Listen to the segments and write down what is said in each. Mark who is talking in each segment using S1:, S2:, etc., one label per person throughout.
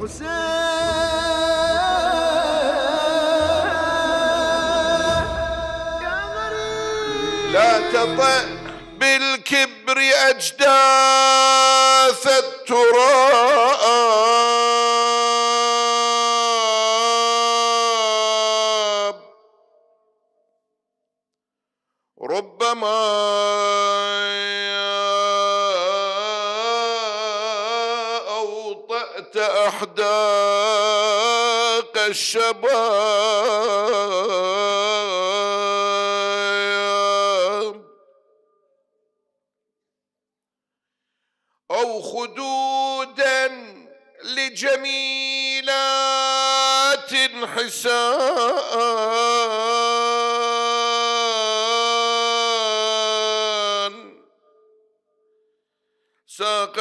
S1: لا تطع بالكبر أجداث التراب ربما حتى أحداق الشباب أو خدودا لجميلات حساب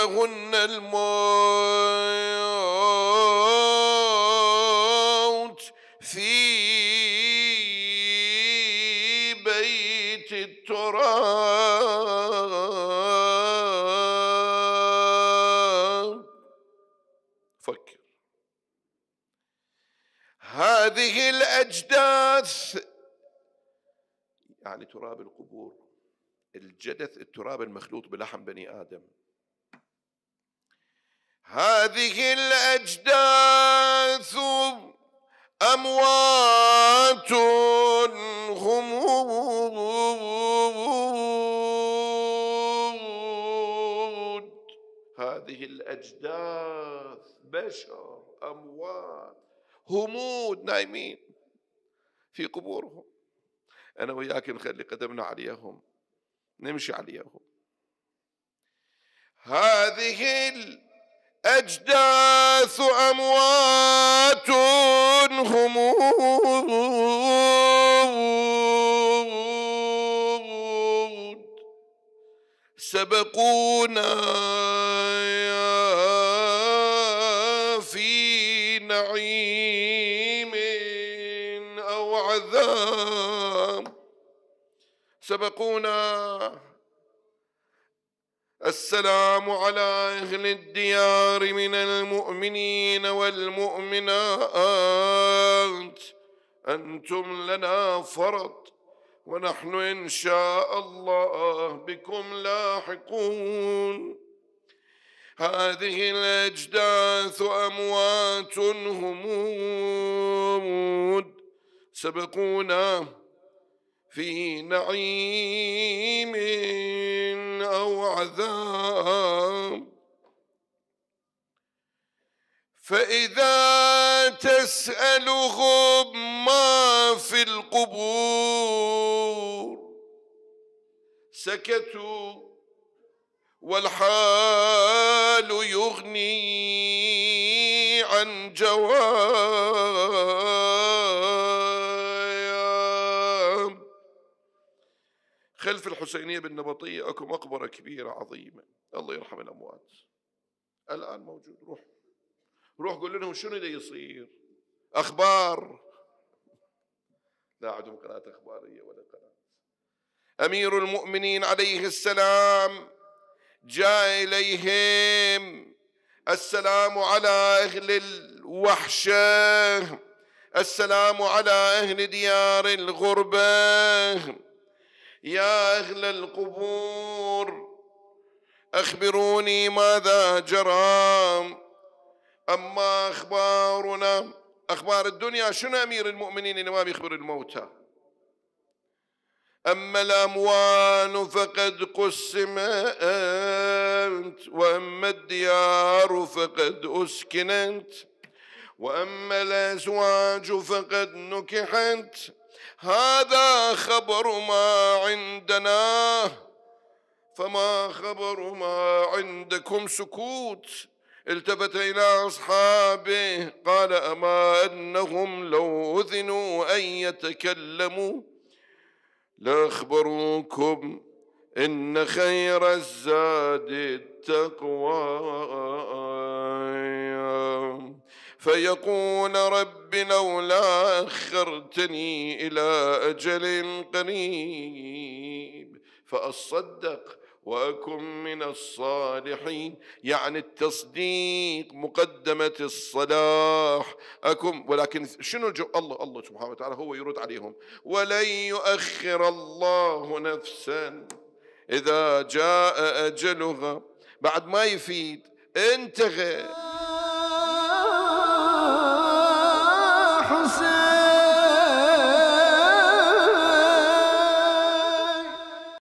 S1: أدركهن الموت في بيت التراب فكر هذه الأجداث يعني تراب القبور الجدث التراب المخلوط بلحم بني آدم هذه الأجداث أموات هم هذه الأجداث بشر أموات همود نايمين في قبورهم أنا وياك نخلي قدمنا عليهم نمشي عليهم هذه أجداث أموات هم سبقونا في نعيم أو عذاب سبقونا السلام على اهل الديار من المؤمنين والمؤمنات انتم لنا فرض ونحن ان شاء الله بكم لاحقون هذه الاجداث اموات همود سبقونا في نعيم أو عذاب فإذا تسألهم ما في القبور سكتوا والحال يغني عن جواب خلف الحسينية بالنبطية أكو مقبرة كبيرة عظيمة الله يرحم الأموات الآن موجود روح روح قول لهم شنو اللي يصير أخبار لا عندهم قناة أخبارية ولا قناة أمير المؤمنين عليه السلام جاء إليهم السلام على أهل الوحشة السلام على أهل ديار الغربة يا اهل القبور اخبروني ماذا جرى اما اخبارنا اخبار الدنيا شنو امير المؤمنين اللي ما بيخبر الموتى أما الأموال فقد قسمت وأما الديار فقد أسكنت وأما الأزواج فقد نكحت هذا خبر ما عندنا فما خبر ما عندكم سكوت التفت الى اصحابه قال اما انهم لو اذنوا ان يتكلموا لاخبروكم ان خير الزاد التقوى فيقول رب لولا أخرتني إلى أجل قريب فأصدق واكن من الصالحين يعني التصديق مقدمه الصلاح اكن ولكن شنو الله الله سبحانه وتعالى هو يرد عليهم ولن يؤخر الله نفسا اذا جاء اجلها بعد ما يفيد انتهى حسين